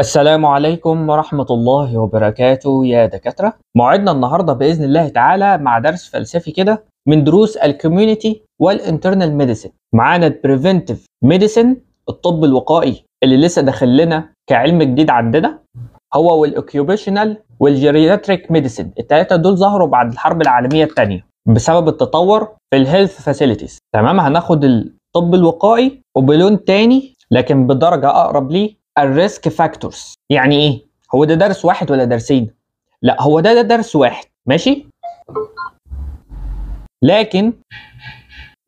السلام عليكم ورحمة الله وبركاته يا دكاترة موعدنا النهاردة بإذن الله تعالى مع درس فلسفي كده من دروس الكوميونيتي والانترنال ميديسين معانا البريفنتيف ميديسين الطب الوقائي اللي لسه داخل لنا كعلم جديد عندنا هو والاوكيوبيشنال والجيرياتريك ميديسين التلاتة دول ظهروا بعد الحرب العالمية الثانية بسبب التطور في الهيلث فاسيلتيز تمام هناخد الطب الوقائي وبلون تاني لكن بدرجة أقرب ليه الريسك فاكتورز يعني ايه هو ده درس واحد ولا درسين لا هو ده ده درس واحد ماشي لكن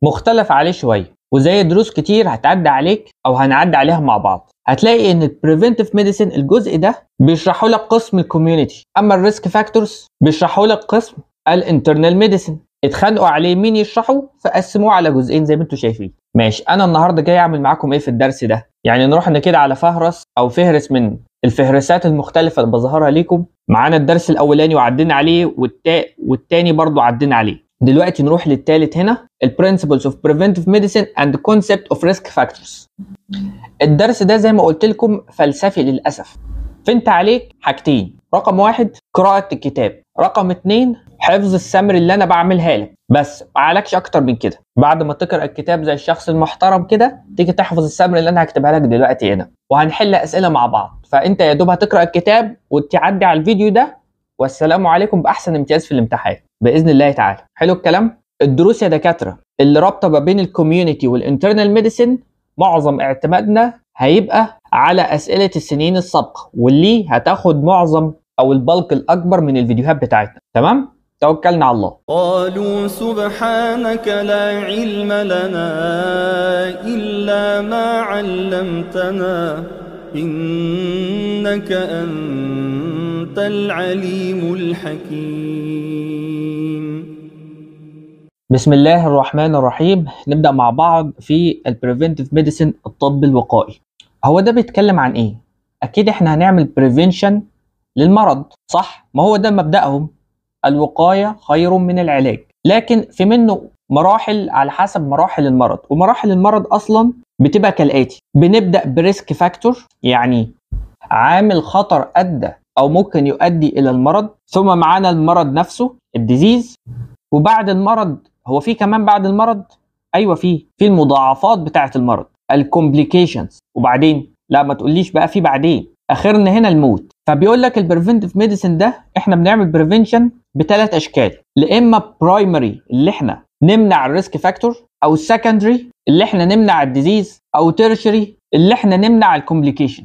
مختلف عليه شويه وزي دروس كتير هتعدي عليك او هنعدي عليها مع بعض هتلاقي ان البريفنتيف ميديسين الجزء ده بيشرحوا لك قسم الكوميونتي اما الريسك فاكتورز بيشرحوا لك قسم الانترنال ميديسين اتخانقوا عليه مين يشرحه فقسموه على جزئين زي ما انتم شايفين ماشي انا النهارده جاي اعمل معاكم ايه في الدرس ده يعني نروح كده على فهرس او فهرس من الفهرسات المختلفه اللي بظهرها ليكم معانا الدرس الاولاني وعدينا عليه والتا... والتاني برضو عدينا عليه دلوقتي نروح للتالت هنا البرنسبلز اوف بريفنتيف ميديسين اند كونسبت اوف ريسك فاكتورز الدرس ده زي ما قلت لكم فلسفي للاسف فانت عليك حاجتين رقم واحد قراءه الكتاب رقم اتنين حفظ السمر اللي انا بعملها لك بس ما عليكش اكتر من كده بعد ما تقرا الكتاب زي الشخص المحترم كده تيجي تحفظ السمر اللي انا هكتبها لك دلوقتي هنا وهنحل اسئله مع بعض فانت يا دوب هتقرا الكتاب وتعدي على الفيديو ده والسلام عليكم باحسن امتياز في الامتحان باذن الله تعالى حلو الكلام الدروس يا دكاتره اللي رابطه ما بين الكوميونتي والانترنال ميديسن معظم اعتمادنا هيبقى على اسئله السنين السابقه واللي هتاخد معظم او البلق الاكبر من الفيديوهات بتاعتنا تمام توكلنا على الله قالوا سبحانك لا علم لنا الا ما علمتنا انك انت العليم الحكيم بسم الله الرحمن الرحيم نبدا مع بعض في البريفنتيف ميديسن الطب الوقائي هو ده بيتكلم عن ايه اكيد احنا هنعمل بريفنشن للمرض صح ما هو ده مبدأهم الوقاية خير من العلاج لكن في منه مراحل على حسب مراحل المرض ومراحل المرض أصلا بتبقى كالآتي بنبدأ بريسك فاكتور يعني عامل خطر أدى أو ممكن يؤدي إلى المرض ثم معانا المرض نفسه الديزيز وبعد المرض هو في كمان بعد المرض ايوه في في المضاعفات بتاعه المرض الكومبليكيشنز وبعدين لا ما تقوليش بقى في بعدين اخرنا هنا الموت فبيقول لك البريفنتيف ميديسن ده احنا بنعمل بريفنشن بثلاث اشكال لا اما برايمري اللي احنا نمنع الريسك فاكتور او السكندري اللي احنا نمنع الديزيز او تيرشري اللي احنا نمنع الكومبليكيشن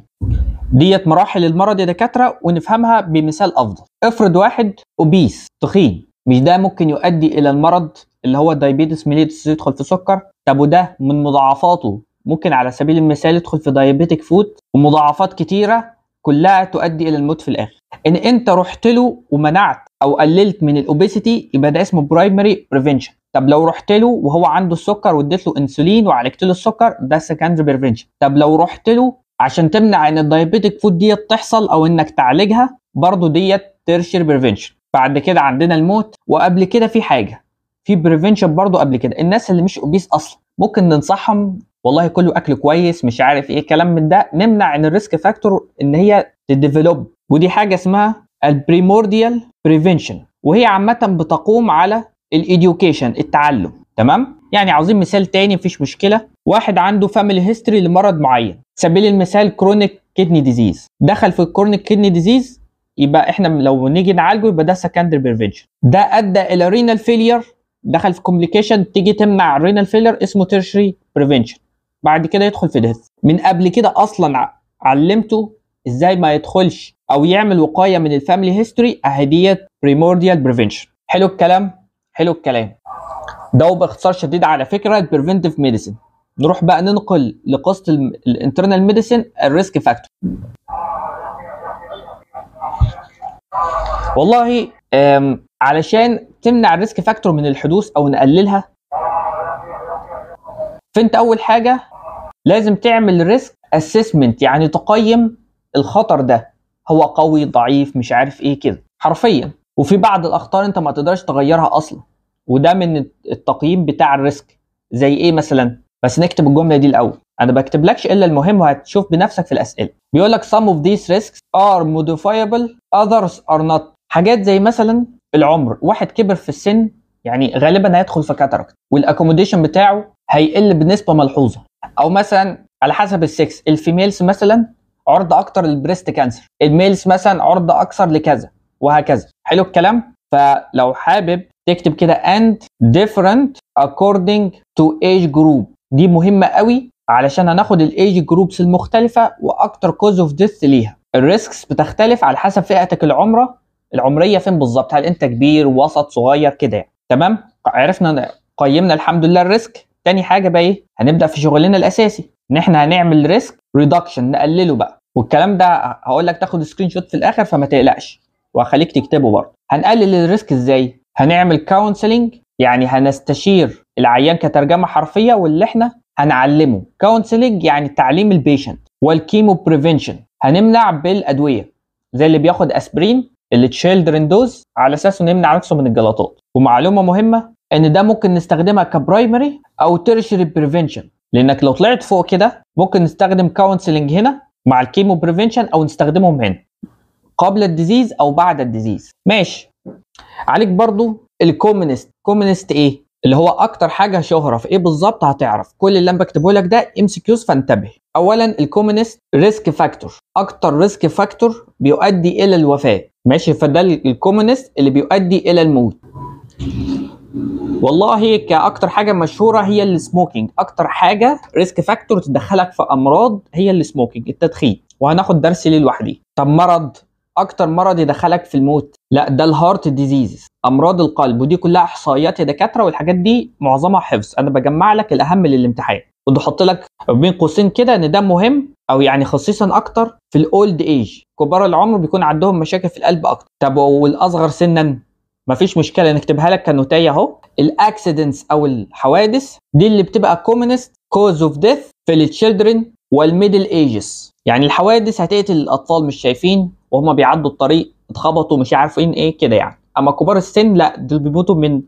ديت مراحل المرض يا دكاتره ونفهمها بمثال افضل افرض واحد اوبيس تخين مش ده ممكن يؤدي الى المرض اللي هو الدايبيتس ميليتس يدخل في سكر طب وده من مضاعفاته ممكن على سبيل المثال يدخل في دايابيتك فوت ومضاعفات كتيره كلها تؤدي الى الموت في الاخر ان انت رحت له ومنعت او قللت من الاوبيسيتي يبقى ده اسمه برايمري بريفنشن طب لو رحت له وهو عنده السكر واديت له انسولين وعالجت له السكر ده سكندري بريفنشن طب لو رحت له عشان تمنع ان الدايبيتك فود ديت تحصل او انك تعالجها برضه ديت تيرشير بريفنشن بعد كده عندنا الموت وقبل كده في حاجه في بريفنشن برضه قبل كده الناس اللي مش اوبيس اصلا ممكن ننصحهم والله كله اكل كويس مش عارف ايه كلام من ده نمنع ان الريسك فاكتور ان هي تديفلوب ودي حاجه اسمها البريمورديال بريفنشن وهي عامه بتقوم على الايديوكيشن التعلم تمام يعني عاوزين مثال تاني مفيش مشكله واحد عنده فاميلي هيستوري لمرض معين سبيل المثال كرونيك كدني ديزيز دخل في الكرونيك كدني ديزيز يبقى احنا لو نيجي نعالجه يبقى ده سكندري بريفنشن ده ادى الى رينال فيلير دخل في كومبليكيشن تيجي تمنع رينال فيلير اسمه تيرشري بريفنشن بعد كده يدخل في دهس من قبل كده اصلا علمته ازاي ما يدخلش او يعمل وقايه من الفاميلي هيستوري اهي بريمورديال بريفنشن حلو الكلام حلو الكلام ده وباختصار شديد على فكره البريفنتيف ميديسن نروح بقى ننقل لقصه الانترنال ميديسن الريسك فاكتور والله علشان تمنع الريسك فاكتور من الحدوث او نقللها فانت اول حاجه لازم تعمل ريسك اسسمنت يعني تقيم الخطر ده هو قوي ضعيف مش عارف ايه كده حرفيا وفي بعض الاخطار انت ما تقدرش تغيرها اصلا وده من التقييم بتاع الريسك زي ايه مثلا بس نكتب الجمله دي الاول انا ما بكتبلكش الا المهم وهتشوف بنفسك في الاسئله بيقول لك some of these risks are modifiable others are not حاجات زي مثلا العمر واحد كبر في السن يعني غالبا هيدخل في كاتركت والاكوموديشن بتاعه هيقل بنسبه ملحوظه او مثلا على حسب السكس الفيميلز مثلا عرضه اكتر للبريست كانسر الميلز مثلا عرضه اكثر لكذا وهكذا حلو الكلام فلو حابب تكتب كده and different according to age group دي مهمه قوي علشان هناخد الايج جروبس المختلفه واكتر كوز اوف ديث ليها الريسكس بتختلف على حسب فئتك العمره العمريه فين بالظبط هل انت كبير وسط صغير كده يعني. تمام عرفنا قيمنا الحمد لله الريسك تاني حاجه بقى ايه هنبدا في شغلنا الاساسي ان احنا هنعمل ريسك ريدكشن نقلله بقى والكلام ده هقول لك تاخد سكرين شوت في الاخر فما تقلقش وهخليك تكتبه برضه هنقلل الريسك ازاي هنعمل كونسلنج يعني هنستشير العيان كترجمه حرفيه واللي احنا هنعلمه كونسلنج يعني تعليم البيشنت والكيمو بريفنشن هنمنع بالادويه زي اللي بياخد اسبرين اللي تشيلدرن دوز على اساسه نمنع نفسه من الجلطات ومعلومه مهمه ان ده ممكن نستخدمها كبرايمري او تيرشري بريفنشن لانك لو طلعت فوق كده ممكن نستخدم كونسلنج هنا مع الكيمو بريفنشن او نستخدمهم هنا قبل الديزيز او بعد الديزيز ماشي عليك برضو الكومنست كومنست ايه اللي هو اكتر حاجه شهره في ايه بالظبط هتعرف كل اللي انا بكتبه لك ده ام سي كيوز فانتبه اولا الكومنست ريسك فاكتور اكتر ريسك فاكتور بيؤدي الى الوفاه ماشي فده الكومنست اللي بيؤدي الى الموت والله كاكتر حاجه مشهوره هي السموكينج اكتر حاجه ريسك فاكتور تدخلك في امراض هي السموكينج التدخين وهناخد درس ليه لوحدي طب مرض اكتر مرض يدخلك في الموت لا ده الهارت ديزيز امراض القلب ودي كلها احصائيات يا دكاتره والحاجات دي معظمها حفظ انا بجمع لك الاهم للامتحان كنت احط لك بين قوسين كده ان ده مهم او يعني خصيصا اكتر في الاولد ايج كبار العمر بيكون عندهم مشاكل في القلب اكتر طب والاصغر سنا مفيش مشكله نكتبها لك كنوتيه اهو الاكسيدنتس او الحوادث دي اللي بتبقى كومنست كوز اوف ديث في التشيلدرن والميدل ايجز يعني الحوادث هتقتل الاطفال مش شايفين وهم بيعدوا الطريق اتخبطوا مش عارفين ايه كده يعني اما كبار السن لا دول بيموتوا من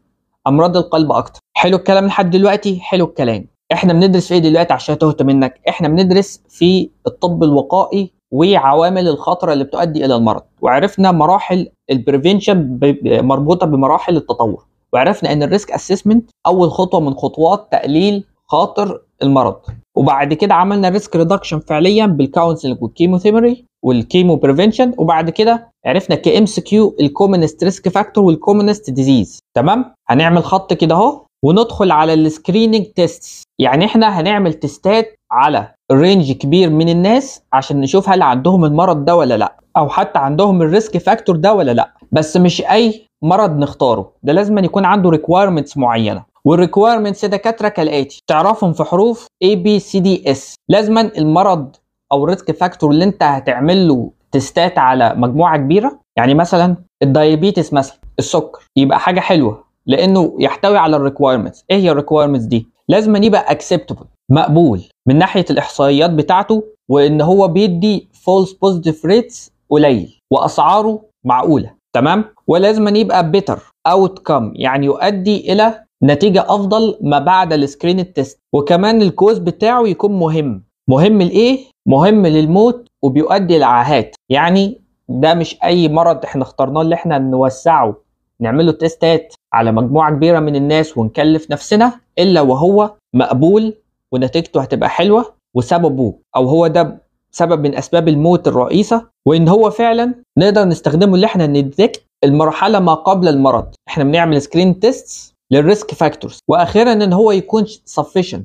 امراض القلب اكتر حلو الكلام لحد دلوقتي حلو الكلام احنا بندرس في ايه دلوقتي عشان تهت منك احنا بندرس في الطب الوقائي وعوامل الخطره اللي بتؤدي الى المرض وعرفنا مراحل البريفنشن مربوطه بمراحل التطور وعرفنا ان الريسك اسسمنت اول خطوه من خطوات تقليل خاطر المرض وبعد كده عملنا ريسك ريدكشن فعليا بالكونسلنج والكيموثيرابي والكيمو بريفنشن وبعد كده عرفنا ام سي كيو الكومنست ريسك فاكتور والكومنست ديزيز تمام هنعمل خط كده اهو وندخل على السكريننج تيست يعني احنا هنعمل تيستات على رينج كبير من الناس عشان نشوف هل عندهم المرض ده ولا لا او حتى عندهم الريسك فاكتور ده ولا لا بس مش اي مرض نختاره ده لازم يكون عنده ريكويرمنتس معينه والريكويرمنتس دكاتره كالاتي تعرفهم في حروف اي بي سي دي اس لازما المرض او الريسك فاكتور اللي انت هتعمل له تستات على مجموعه كبيره يعني مثلا الدايابيتس مثلا السكر يبقى حاجه حلوه لانه يحتوي على الريكويرمنتس ايه هي الريكويرمنتس دي لازم يبقى اكسبتبل مقبول من ناحيه الاحصائيات بتاعته وان هو بيدي فولس بوزيتيف ريتس قليل واسعاره معقوله تمام ولازم يبقى بيتر اوت كم يعني يؤدي الى نتيجه افضل ما بعد السكرين تيست وكمان الكوز بتاعه يكون مهم مهم لايه مهم للموت وبيؤدي لعاهات يعني ده مش اي مرض احنا اخترناه اللي احنا نوسعه نعمله تيستات على مجموعه كبيره من الناس ونكلف نفسنا الا وهو مقبول ونتيجته هتبقى حلوه وسببه او هو ده سبب من اسباب الموت الرئيسه وان هو فعلا نقدر نستخدمه اللي احنا نديتكت المرحله ما قبل المرض احنا بنعمل سكرين تيست للريسك فاكتورز واخيرا ان هو يكون سفيشن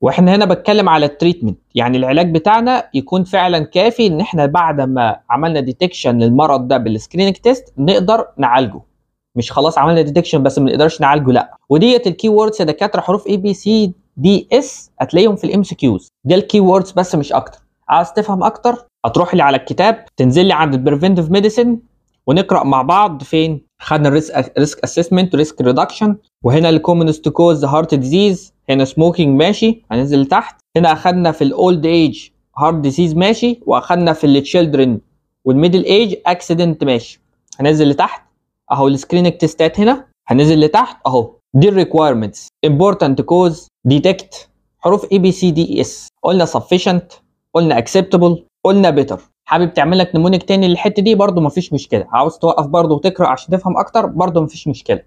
واحنا هنا بتكلم على التريتمنت يعني العلاج بتاعنا يكون فعلا كافي ان احنا بعد ما عملنا ديتكشن للمرض ده بالسكرين تيست نقدر نعالجه مش خلاص عملنا ديتكشن بس ما نقدرش نعالجه لا وديت الكي ووردز يا دكاتره حروف اي بي سي دي اس هتلاقيهم في الام سي كيوز دي الكي ووردز بس مش اكتر عايز تفهم اكتر هتروح لي على الكتاب تنزل لي عند البريفنتيف ميديسن ونقرا مع بعض فين خدنا الريسك ريسك اسسمنت ريسك ريدكشن وهنا الكومنست كوز هارت ديزيز هنا سموكينج ماشي هننزل تحت هنا اخدنا في الاولد ايج هارت ديزيز ماشي واخدنا في التشيلدرن والميدل ايج اكسيدنت ماشي هننزل لتحت اهو السكريننج تيستات هنا هننزل لتحت اهو دي الريكويرمنتس امبورتنت كوز ديتكت حروف اي بي سي دي اس قلنا sufficient قلنا acceptable قلنا بيتر حابب تعمل لك نمونك تاني للحته دي برده مفيش مشكله عاوز توقف برده وتقرا عشان تفهم اكتر برده مفيش مشكله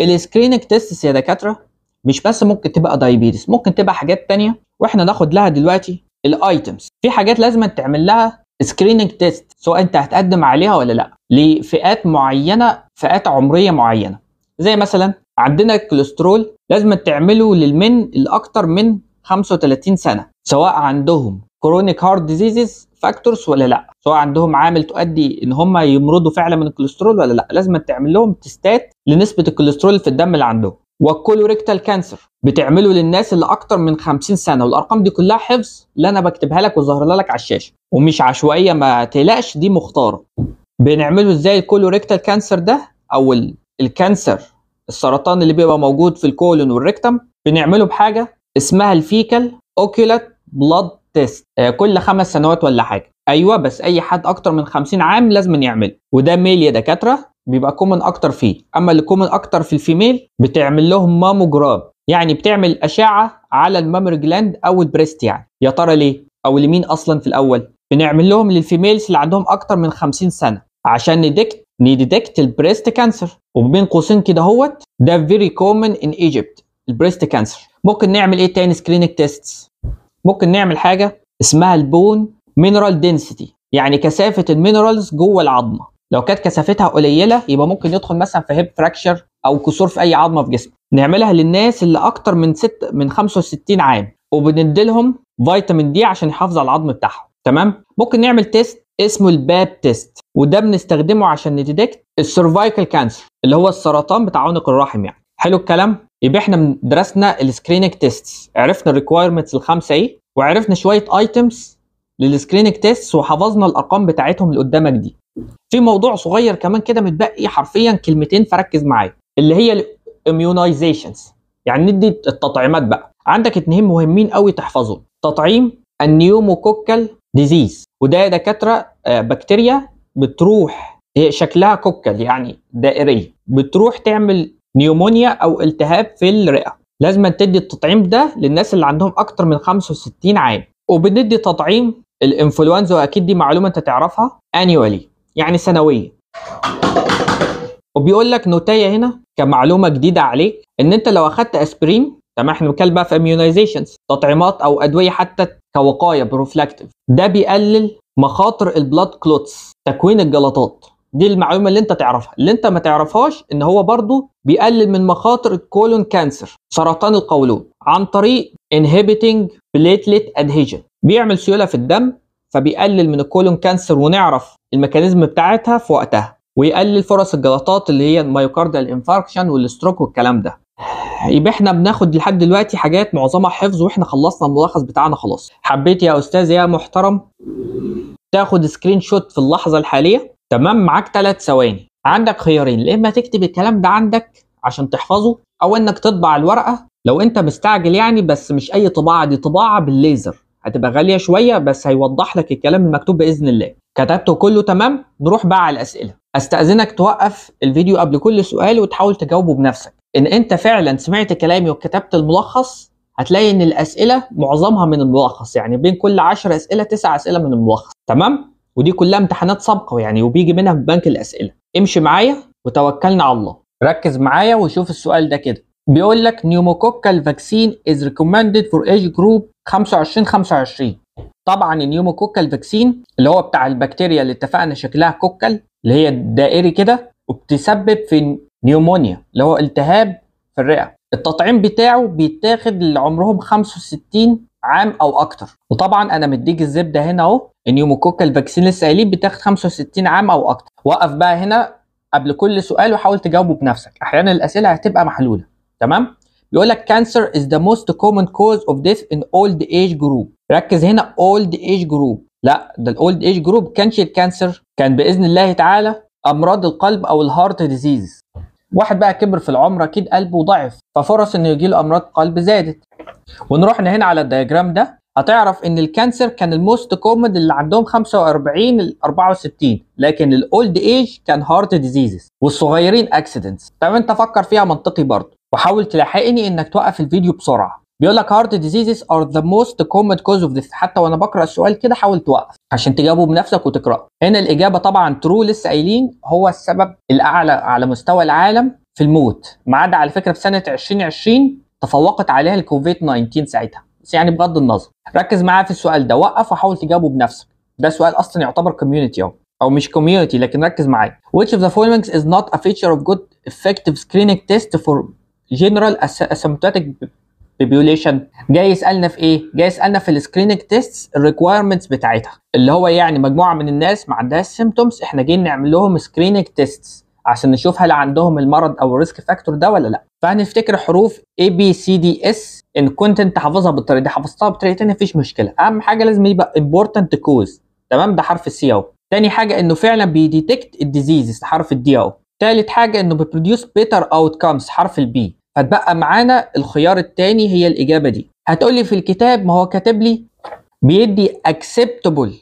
السكريننج تيستس يا دكاتره مش بس ممكن تبقى دايبيتس ممكن تبقى حاجات تانية واحنا ناخد لها دلوقتي الايتمز في حاجات لازم تعمل لها سكريننج تيست سواء انت هتقدم عليها ولا لا لفئات معينه فئات عمريه معينه زي مثلا عندنا الكوليسترول لازم تعمله للمن اللي من 35 سنه سواء عندهم كرونيك هارت ديزيزز فاكتورز ولا لا سواء عندهم عامل تؤدي ان هم يمرضوا فعلا من الكوليسترول ولا لا لازم تعمل لهم تستات لنسبه الكوليسترول في الدم اللي عندهم والكولوريكتال كانسر بتعمله للناس اللي اكتر من 50 سنه والارقام دي كلها حفظ اللي انا بكتبها لك وظاهر لك على الشاشه ومش عشوائيه ما تقلقش دي مختاره بنعمله ازاي الكولوريكتال كانسر ده او الكانسر السرطان اللي بيبقى موجود في الكولون والريكتم بنعمله بحاجه اسمها الفيكال اوكيولات بلاد تيست آه، كل خمس سنوات ولا حاجه ايوه بس اي حد اكتر من 50 عام لازم يعمله وده ميل يا دكاتره بيبقى كومن اكتر فيه اما اللي كومن اكتر في الفيميل بتعمل لهم ماموجرام يعني بتعمل اشعه على الماموري جلاند او البريست يعني يا ترى ليه او لمين اصلا في الاول بنعمل لهم للفيميلز اللي عندهم اكتر من 50 سنه عشان ندكت نديتكت البريست كانسر وبين قوسين كده هوت ده فيري كومن ان ايجيبت البريست كانسر ممكن نعمل ايه تاني سكرينك تيستس ممكن نعمل حاجه اسمها البون مينرال دنسيتي يعني كثافه المينرالز جوه العظمه لو كانت كثافتها قليله يبقى ممكن يدخل مثلا في هيب فراكشر او كسور في اي عظمه في جسم نعملها للناس اللي اكتر من 6 من 65 عام وبنديلهم فيتامين دي عشان يحافظ على العظم بتاعهم تمام ممكن نعمل تيست اسمه الباب تيست وده بنستخدمه عشان نديتكت السيرفايكال كانسر اللي هو السرطان بتاع عنق الرحم يعني حلو الكلام يبقى احنا درسنا السكريننج تيست عرفنا الريكويرمنتس الخمسه ايه وعرفنا شويه ايتمز للسكريننج تيست وحفظنا الارقام بتاعتهم اللي قدامك دي في موضوع صغير كمان كده متبقي حرفيا كلمتين فركز معايا اللي هي الاميونايزيشنز يعني ندي التطعيمات بقى عندك اتنين مهمين قوي تحفظهم تطعيم النيوموكوكال ديزيز وده يا دكاتره آه، بكتيريا بتروح هي شكلها كوكل يعني دائريه بتروح تعمل نيومونيا او التهاب في الرئه لازم تدي التطعيم ده للناس اللي عندهم اكتر من 65 عام وبندي تطعيم الانفلونزا واكيد دي معلومه انت تعرفها انيوالي يعني سنويا وبيقول لك نوتيه هنا كمعلومه جديده عليك ان انت لو اخدت اسبرين تمام احنا بنتكلم بقى في اميونايزيشنز تطعيمات او ادويه حتى كوقايه بروفلاكتيف ده بيقلل مخاطر البلاد كلوتس تكوين الجلطات دي المعلومه اللي انت تعرفها اللي انت ما تعرفهاش ان هو برضو بيقلل من مخاطر الكولون كانسر سرطان القولون عن طريق انهبيتنج بليتليت ادهيجن بيعمل سيوله في الدم فبيقلل من الكولون كانسر ونعرف الميكانيزم بتاعتها في وقتها ويقلل فرص الجلطات اللي هي الميوكارديال انفاركشن والستروك والكلام ده يبقى احنا بناخد لحد دلوقتي حاجات معظمها حفظ واحنا خلصنا الملخص بتاعنا خلاص حبيت يا استاذ يا محترم تاخد سكرين شوت في اللحظه الحاليه تمام معاك ثلاث ثواني عندك خيارين يا اما تكتب الكلام ده عندك عشان تحفظه او انك تطبع الورقه لو انت مستعجل يعني بس مش اي طباعه دي طباعه بالليزر هتبقى غاليه شويه بس هيوضح لك الكلام المكتوب باذن الله كتبته كله تمام نروح بقى على الاسئله استاذنك توقف الفيديو قبل كل سؤال وتحاول تجاوبه بنفسك ان انت فعلا سمعت كلامي وكتبت الملخص هتلاقي ان الاسئله معظمها من الملخص يعني بين كل 10 اسئله 9 اسئله من الملخص تمام ودي كلها امتحانات سابقه يعني وبيجي منها في بنك الاسئله امشي معايا وتوكلنا على الله ركز معايا وشوف السؤال ده كده بيقول لك نيوموكوكال فاكسين از ريكومندد فور ايج جروب 25 25 طبعا النيوموكوكال فاكسين اللي هو بتاع البكتيريا اللي اتفقنا شكلها كوكال اللي هي الدائري كده وبتسبب في نيومونيا اللي هو التهاب في الرئه التطعيم بتاعه بيتاخد اللي عمرهم 65 عام او اكتر وطبعا انا مديك الزبده هنا اهو النيوموكوكا الفاكسين لسه قايلين بتاخد 65 عام او اكتر وقف بقى هنا قبل كل سؤال وحاول تجاوبه بنفسك احيانا الاسئله هتبقى محلوله تمام بيقول لك كانسر از ذا موست كومن كوز اوف ديث ان اولد ايج جروب ركز هنا اولد ايج جروب لا ده الاولد ايج جروب كانش الكانسر كان باذن الله تعالى امراض القلب او الهارت ديزيز واحد بقى كبر في العمر اكيد قلبه ضعف ففرص انه يجيله امراض قلب زادت ونروح هنا على الدياجرام ده هتعرف ان الكانسر كان الموست كومن اللي عندهم 45 ل 64 لكن الاولد ايج كان هارت ديزيزز والصغيرين اكسيدنتس طب انت فكر فيها منطقي برضه وحاول تلاحقني انك توقف الفيديو بسرعه بيقول لك هارت ديزيزز ار ذا موست كومن كوز اوف ذس حتى وانا بقرا السؤال كده حاول توقف عشان تجاوبه بنفسك وتقراه هنا الاجابه طبعا ترو لسه قايلين هو السبب الاعلى على مستوى العالم في الموت ما عدا على فكره في سنه 2020 تفوقت عليها الكوفيد 19 ساعتها بس يعني بغض النظر ركز معايا في السؤال ده وقف وحاول تجاوبه بنفسك ده سؤال اصلا يعتبر كوميونتي اهو او مش كوميونتي لكن ركز معايا which of the following is not a feature of good effective screening test for general asymptomatic بيبيوليشن جاي يسالنا في ايه جاي يسالنا في السكريننج تيست الريكويرمنتس بتاعتها اللي هو يعني مجموعه من الناس ما عندهاش سيمتومز احنا جايين نعمل لهم سكريننج تيست عشان نشوف هل عندهم المرض او الريسك فاكتور ده ولا لا فهنفتكر حروف A B C D S ان كنت انت حافظها بالطريقه دي حافظتها بطريقه تانية مفيش مشكله اهم حاجه لازم يبقى important cause تمام ده حرف السي اهو تاني حاجه انه فعلا بيديتكت الديزيزز حرف الدي اهو تالت حاجه انه بيبروديوس بيتر اوت كامز حرف البي هتبقى معانا الخيار الثاني هي الاجابه دي هتقولي في الكتاب ما هو كاتب لي بيدي اكسبتبل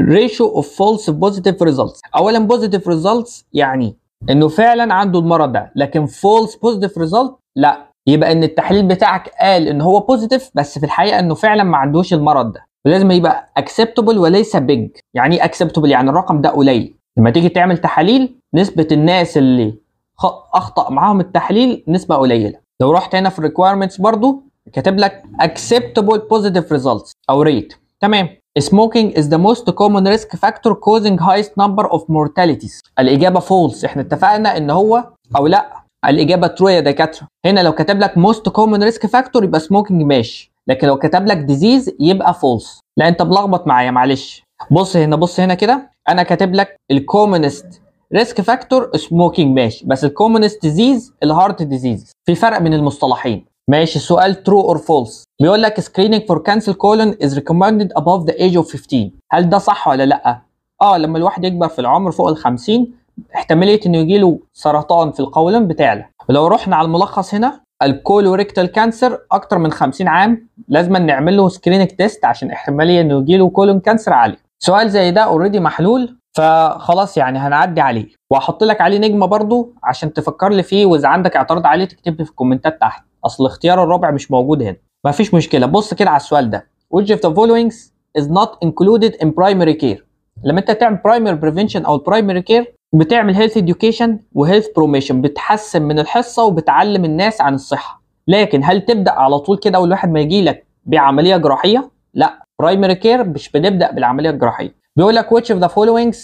ratio of false positive results اولا positive results يعني انه فعلا عنده المرض ده لكن false positive result لا يبقى ان التحليل بتاعك قال ان هو بوزيتيف بس في الحقيقه انه فعلا ما عندوش المرض ده ولازم يبقى اكسبتبل وليس بيج يعني ايه اكسبتبل يعني الرقم ده قليل لما تيجي تعمل تحاليل نسبه الناس اللي اخطا معاهم التحليل نسبه قليله لو رحت هنا في الريكويرمنتس برضو كاتب لك acceptable positive results او rate تمام smoking is the most common risk factor causing highest number of mortalities الاجابه false احنا اتفقنا ان هو او لا الاجابه ترو يا دكاتره هنا لو كتب لك most common risk factor يبقى smoking ماشي لكن لو كتب لك ديزيز يبقى فولس لا انت بلخبط معايا معلش بص هنا بص هنا كده انا كاتب لك الكومنست ريسك فاكتور سموكينج ماشي بس الكومنست ديزيز الهارت ديزيز في فرق بين المصطلحين ماشي سؤال ترو اور فولس بيقول لك سكريننج فور كانسل كولون از ريكومندد ابوف ذا ايج اوف 15 هل ده صح ولا لا اه لما الواحد يكبر في العمر فوق ال 50 احتماليه انه يجيله سرطان في القولون بتعلى ولو رحنا على الملخص هنا الكولوريكتال كانسر اكتر من 50 عام لازم نعمل له سكريننج تيست عشان احتماليه انه يجيله كولون كانسر عاليه سؤال زي ده اوريدي محلول فخلاص يعني هنعدي عليه وهحط لك عليه نجمه برضو عشان تفكر لي فيه واذا عندك اعتراض عليه تكتب لي في الكومنتات تحت اصل اختيار الرابع مش موجود هنا مفيش مشكله بص كده على السؤال ده which of the following is not included in primary care لما انت تعمل primary prevention او primary care بتعمل health education وهيلث promotion بتحسن من الحصه وبتعلم الناس عن الصحه لكن هل تبدا على طول كده والواحد ما يجي لك بعمليه جراحيه لا برايمري كير مش بنبدا بالعمليه الجراحيه بيقول لك which of the following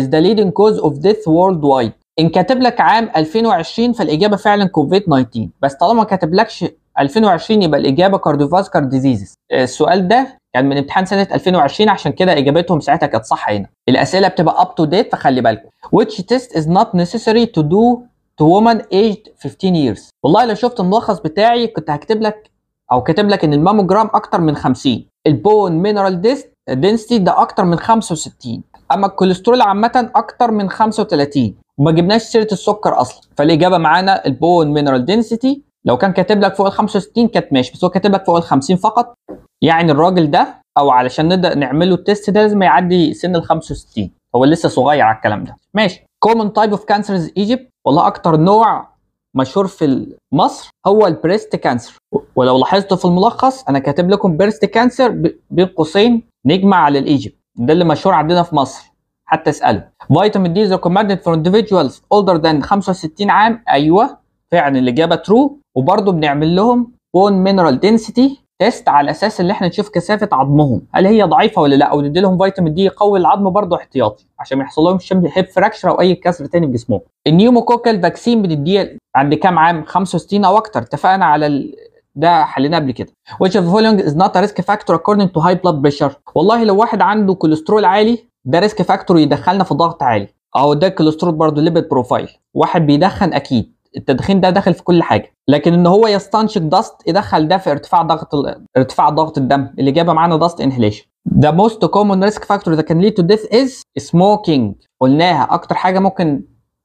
is the leading cause of death worldwide ان كاتب لك عام 2020 فالاجابه فعلا كوفيد 19 بس طالما ما كاتبلكش 2020 يبقى الاجابه كارديوفاسكار آه، ديزيزز السؤال ده كان يعني من امتحان سنه 2020 عشان كده اجابتهم ساعتها كانت صح هنا الاسئله بتبقى اب تو ديت فخلي بالكم which test is not necessary to do to woman aged 15 years والله لو شفت الملخص بتاعي كنت هكتب لك او كاتب لك ان الماموجرام اكتر من 50 البون مينرال دينستي ده اكتر من 65 اما الكوليسترول عامه اكتر من 35 وما جبناش سيره السكر اصلا فالاجابه معانا البون مينرال دينستي لو كان كاتب لك فوق ال 65 كانت ماشي بس هو كاتب لك فوق ال 50 فقط يعني الراجل ده او علشان نبدا نعمله التيست ده لازم يعدي سن ال 65 هو لسه صغير على الكلام ده ماشي كومن تايب اوف كانسرز ايجيبت والله اكتر نوع مشهور في مصر هو البريست كانسر ولو لاحظتوا في الملخص انا كاتب لكم بريست كانسر بين قوسين نجمع على الايجيبت ده اللي مشهور عندنا في مصر حتى اساله فيتامين دي ريكومندد فور individuals اولدر ذان 65 عام ايوه فعلا الاجابه ترو وبرده بنعمل لهم بون مينرال دنسيتي تيست على اساس ان احنا نشوف كثافه عظمهم هل هي ضعيفه ولا لا ندي لهم فيتامين دي يقوي العظم برضه احتياطي عشان ما يحصل لهم هيب فراكشر او اي كسر تاني في جسمهم النيوموكوكال فاكسين بنديه عند كام عام 65 او اكتر اتفقنا على ال... ده حليناه قبل كده which of following is not a risk factor according to high blood pressure والله لو واحد عنده كوليسترول عالي ده ريسك فاكتور يدخلنا في ضغط عالي اهو ده الكوليسترول برضه ليبيد بروفايل واحد بيدخن اكيد التدخين ده داخل في كل حاجه لكن ان هو يستنشق دست يدخل ده في ارتفاع ضغط ال... ارتفاع ضغط الدم اللي جابه معانا دست انهيليشن ذا موست كومن ريسك فاكتور that كان ليد تو ديث از سموكينج قلناها اكتر حاجه ممكن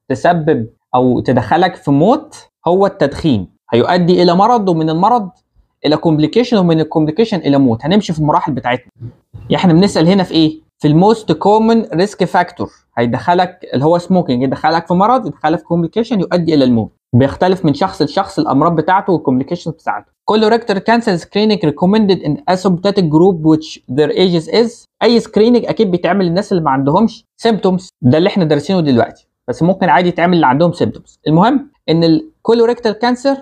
تسبب او تدخلك في موت هو التدخين هيؤدي الى مرض ومن المرض الى كومبليكيشن ومن الكومبليكيشن الى موت هنمشي في المراحل بتاعتنا احنا بنسال هنا في ايه في الموست كومن ريسك فاكتور هيدخلك اللي هو سموكينج يدخلك في مرض يدخلك في كومبليكيشن يؤدي الى الموت بيختلف من شخص لشخص الامراض بتاعته والكوميونيكيشن بتاعته colorectal كانسر سكريننج ريكومندد ان asymptomatic جروب ويتش ذير ايجز از اي سكريننج اكيد بيتعمل للناس اللي ما عندهمش سيمبتومز ده اللي احنا دارسينه دلوقتي بس ممكن عادي يتعمل اللي عندهم سيمبتومز المهم ان الكولوريكتال كانسر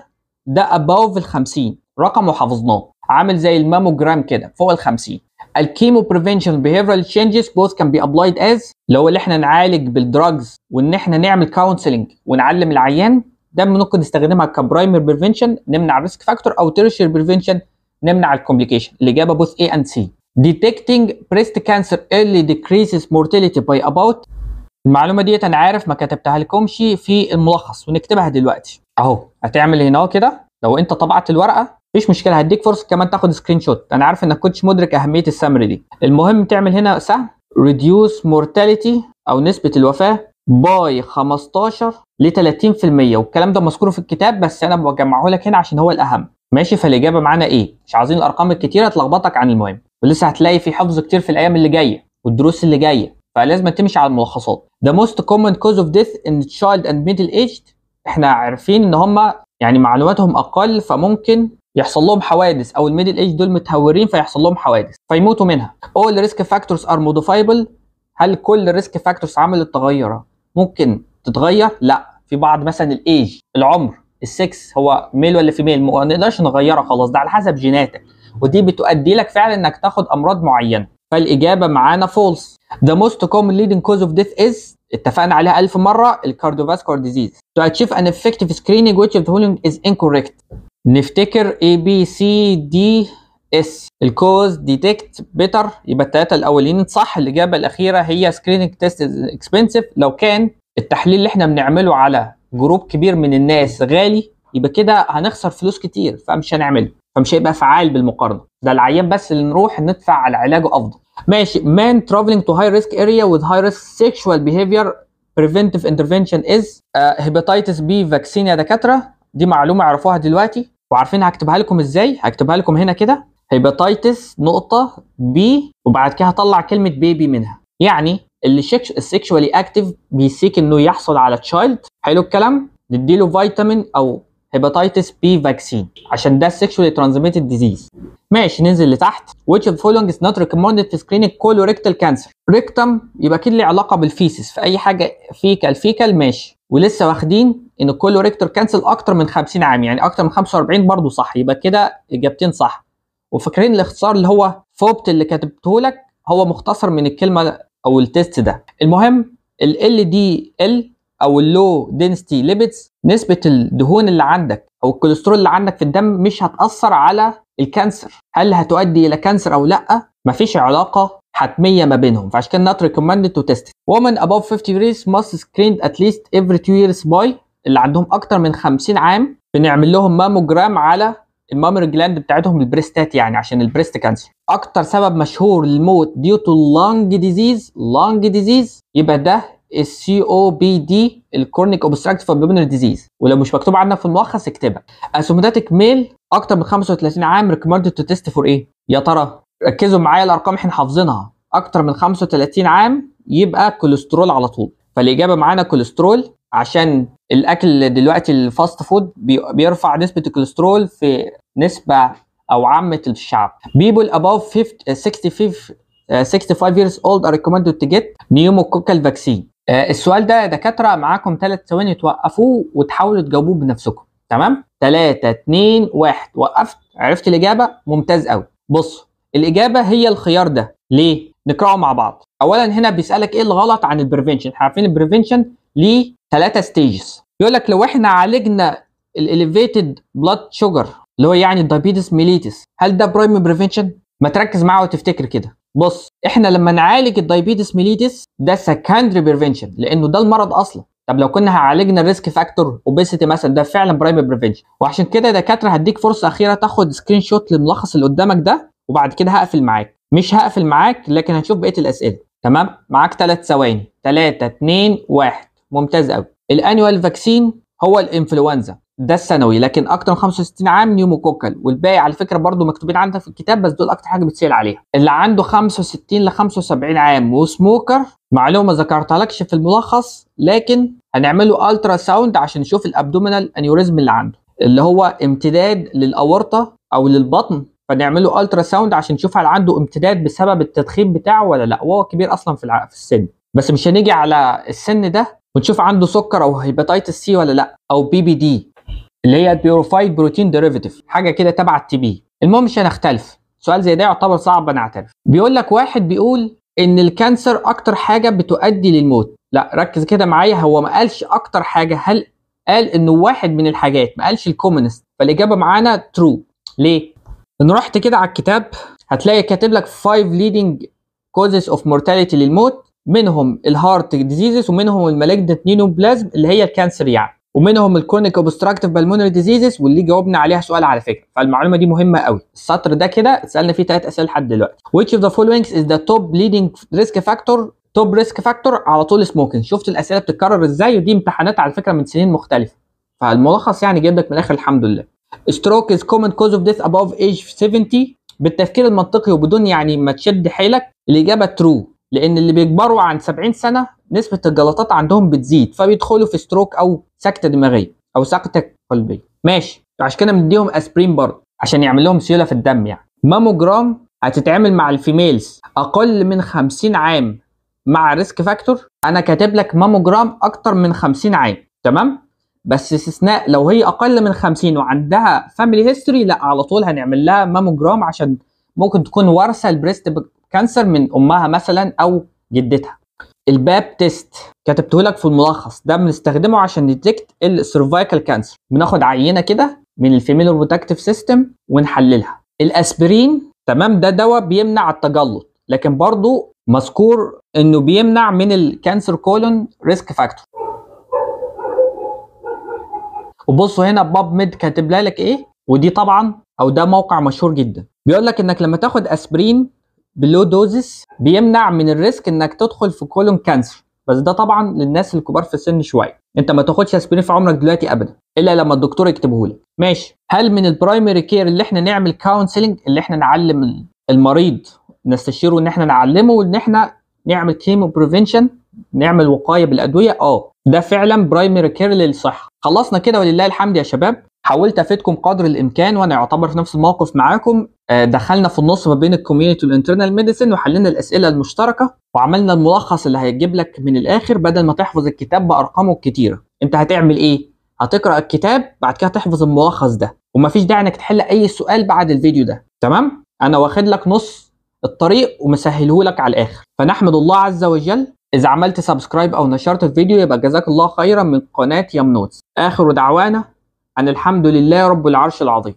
ده اباف ال 50 رقم وحافظناه عامل زي الماموجرام كده فوق ال 50 الكيمو بريفنشن بيهيفيرال تشينجز بوث كان بي ابلايد از اللي هو اللي احنا نعالج بالدراجز وان احنا نعمل كونسلنج ونعلم العيان ده ممكن نستخدمها كبرايمر بريفنشن نمنع الريسك فاكتور او تيرشير بريفنشن نمنع الكومبليكيشن الاجابه بوث اي اند سي detecting breast cancer early decreases mortality by about المعلومه ديت انا عارف ما كتبتها لكمش في الملخص ونكتبها دلوقتي اهو هتعمل هنا كده لو انت طبعت الورقه مفيش مشكله هديك فرصه كمان تاخد سكرين شوت انا عارف انك كنتش مدرك اهميه السمري دي المهم تعمل هنا سهم reduce mortality او نسبه الوفاه باي 15 ل 30% والكلام ده مذكور في الكتاب بس انا بجمعه لك هنا عشان هو الاهم ماشي فالاجابه معانا ايه مش عايزين الارقام الكتيره تلخبطك عن المهم ولسه هتلاقي في حفظ كتير في الايام اللي جايه والدروس اللي جايه فلازم تمشي على الملخصات the most common cause of death in child and middle aged احنا عارفين ان هم يعني معلوماتهم اقل فممكن يحصل لهم حوادث او الميدل ايج دول متهورين فيحصل لهم حوادث فيموتوا منها all risk factors are modifiable هل كل الريسك فاكتورز عملت تغيرها ممكن تتغير لا في بعض مثلا الايج العمر السكس هو ميل ولا فيميل ما نقدرش نغيره خلاص ده على حسب جيناتك ودي بتؤدي لك فعلا انك تاخد امراض معينه فالاجابه معانا فولس The most common leading cause of death is اتفقنا عليها ألف مرة الكارديوفاسكولار ديزيز. To achieve an effective screening which of the following is incorrect. نفتكر A B C D اس الكوز ديتكت بيتر يبقى الثلاثه الاولين صح الاجابه الاخيره هي سكريننج تيست اكسبنسيف لو كان التحليل اللي احنا بنعمله على جروب كبير من الناس غالي يبقى كده هنخسر فلوس كتير فمش هنعمله فمش هيبقى فعال بالمقارنه ده العيان بس اللي نروح ندفع على علاجه افضل ماشي مان traveling to high risk area with high risk sexual behavior preventive intervention is هيباتيتس uh, hepatitis B vaccine يا دكاتره دي معلومه اعرفوها دلوقتي وعارفين هكتبها لكم ازاي هكتبها لكم هنا كده هيباتيتس نقطه بي وبعد كده هطلع كلمه بيبي منها يعني اللي السكشوالي اكتف بيسيك انه يحصل على تشايلد حلو الكلام نديله فيتامين او هيباتيتس بي فاكسين عشان ده السكشوالي ترانزميتد ديزيز ماشي ننزل لتحت which of following is not recommended في screening colorectal cancer rectum يبقى اكيد له علاقه بالفيسس في اي حاجه فيكال فيكال ماشي ولسه واخدين ان الكولوريكتور كانسل اكتر من 50 عام يعني اكتر من 45 برضه صح يبقى كده اجابتين صح وفاكرين الاختصار اللي هو فوبت اللي كتبته لك هو مختصر من الكلمه او التيست ده المهم ال دي ال او اللو دينستي ليبيدز نسبه الدهون اللي عندك او الكوليسترول اللي عندك في الدم مش هتاثر على الكانسر هل هتؤدي الى كانسر او لا مفيش علاقه حتميه ما بينهم فعشان كده not recommended to test it. women above 50 years must screened at least every two years by اللي عندهم اكتر من 50 عام بنعمل لهم ماموجرام على الماموري جلاند بتاعتهم البريستات يعني عشان البريست كانسر اكتر سبب مشهور للموت ديو تو لونج ديزيز لونج ديزيز يبقى ده السي او بي دي الكورنيك اوبستراكتيف بلمونري ديزيز ولو مش مكتوب عندنا في الملخص اكتبها اسوماتيك ميل اكتر من 35 عام ريكومندد تو تيست فور ايه يا ترى ركزوا معايا الارقام احنا حافظينها اكتر من 35 عام يبقى كوليسترول على طول فالاجابه معانا كوليسترول عشان الاكل دلوقتي الفاست فود بيرفع نسبه الكوليسترول في نسبه او عامه الشعب people above 50, 65 65 years old are recommended to get pneumococcal vaccine uh, السؤال ده يا دكاتره معاكم ثلاث ثواني توقفوه وتحاولوا تجاوبوه بنفسكم تمام 3 2 1 وقفت عرفت الاجابه ممتاز قوي بصوا الاجابه هي الخيار ده ليه نقراه مع بعض اولا هنا بيسالك ايه الغلط عن البريفنشن احنا عارفين البريفنشن ليه ثلاثه ستيجز يقول لك لو احنا عالجنا الاليفيتد بلاد شوجر اللي هو يعني الدايبيتس ميليتس هل ده برايم بريفنشن ما تركز معاه وتفتكر كده بص احنا لما نعالج الدايبيتس ميليتس ده سكندري بريفنشن لانه ده المرض اصلا طب لو كنا عالجنا الريسك فاكتور اوبيسيتي مثلا ده فعلا برايم بريفنشن وعشان كده دكاتره هديك فرصه اخيره تاخد سكرين شوت للملخص اللي قدامك ده وبعد كده هقفل معاك مش هقفل معاك لكن هنشوف بقيه الاسئله تمام معاك 3 ثواني 3 2 1 ممتاز قوي الانيوال فاكسين هو الانفلونزا ده السنوي لكن اكتر من 65 عام نيوموكوكال والباقي على فكره برضو مكتوبين عندها في الكتاب بس دول اكتر حاجه بتسال عليها اللي عنده 65 ل 75 عام وسموكر معلومه ذكرتها لكش في الملخص لكن هنعمله له الترا ساوند عشان نشوف الابدومينال انيوريزم اللي عنده اللي هو امتداد للاورطه او للبطن فنعمل له الترا ساوند عشان نشوف هل عنده امتداد بسبب التدخين بتاعه ولا لا وهو كبير اصلا في في السن بس مش هنيجي على السن ده ونشوف عنده سكر او هيباتيتس سي ولا لا او بي بي دي اللي هي البيورفايد بروتين ديريفيتيف حاجه كده تبع التي بي المهم مش هنختلف سؤال زي ده يعتبر صعب انا اعترف بيقول لك واحد بيقول ان الكانسر اكتر حاجه بتؤدي للموت لا ركز كده معايا هو ما قالش اكتر حاجه هل قال انه واحد من الحاجات ما قالش الكومنست فالاجابه معانا ترو ليه ان رحت كده على الكتاب هتلاقي كاتب لك 5 leading causes of mortality للموت منهم الهارت ديزيزز ومنهم المالجنت نينوبلازم اللي هي الكانسر يعني ومنهم الكرونيك اوبستراكتيف بالمونري ديزيزز واللي جاوبنا عليها سؤال على فكره فالمعلومه دي مهمه قوي السطر ده كده اتسالنا فيه ثلاث اسئله لحد دلوقتي which of the following is the top leading risk factor توب ريسك فاكتور على طول سموكينج شفت الاسئله بتتكرر ازاي ودي امتحانات على فكره من سنين مختلفه فالملخص يعني جايب لك من الاخر الحمد لله stroke is common cause of death above age 70 بالتفكير المنطقي وبدون يعني ما تشد حيلك الاجابه ترو لان اللي بيكبروا عن 70 سنه نسبه الجلطات عندهم بتزيد فبيدخلوا في ستروك او سكته دماغيه او سكته قلبيه ماشي عشان كده مديهم اسبرين برضه عشان يعمل لهم سيوله في الدم يعني ماموجرام هتتعمل مع الفيميلز اقل من 50 عام مع ريسك فاكتور انا كاتب لك ماموجرام اكتر من 50 عام تمام بس استثناء لو هي اقل من 50 وعندها فاميلي هيستوري لا على طول هنعمل لها ماموجرام عشان ممكن تكون ورثه البريست كانسر من امها مثلا او جدتها الباب تيست كتبته لك في الملخص ده بنستخدمه عشان نتكت السيرفايكال كانسر بناخد عينه كده من الفيميلو بروتكتيف سيستم ونحللها الاسبرين تمام ده دواء بيمنع التجلط لكن برضه مذكور انه بيمنع من الكانسر كولون ريسك فاكتور وبصوا هنا باب ميد كاتب لك ايه ودي طبعا او ده موقع مشهور جدا بيقول لك انك لما تاخد اسبرين بلو دوزس بيمنع من الريسك انك تدخل في كولون كانسر بس ده طبعا للناس الكبار في السن شويه انت ما تاخدش اسبرين في عمرك دلوقتي ابدا الا لما الدكتور يكتبه لك ماشي هل من البرايمري كير اللي احنا نعمل كونسلنج اللي احنا نعلم المريض نستشيره ان احنا نعلمه ان احنا نعمل كيمو بريفنشن نعمل وقايه بالادويه اه ده فعلا برايمري كير للصحه خلصنا كده ولله الحمد يا شباب حاولت افيدكم قدر الامكان وانا يعتبر في نفس الموقف معاكم آه، دخلنا في النص ما بين الكوميونتي والانترنال ميديسن وحلينا الاسئله المشتركه وعملنا الملخص اللي هيجيب لك من الاخر بدل ما تحفظ الكتاب بارقامه الكتيره انت هتعمل ايه هتقرا الكتاب بعد كده تحفظ الملخص ده ومفيش داعي انك تحل اي سؤال بعد الفيديو ده تمام انا واخد لك نص الطريق ومسهله لك على الاخر فنحمد الله عز وجل اذا عملت سبسكرايب او نشرت الفيديو يبقى جزاك الله خيرا من قناه نوتس اخر دعوانا ان الحمد لله رب العرش العظيم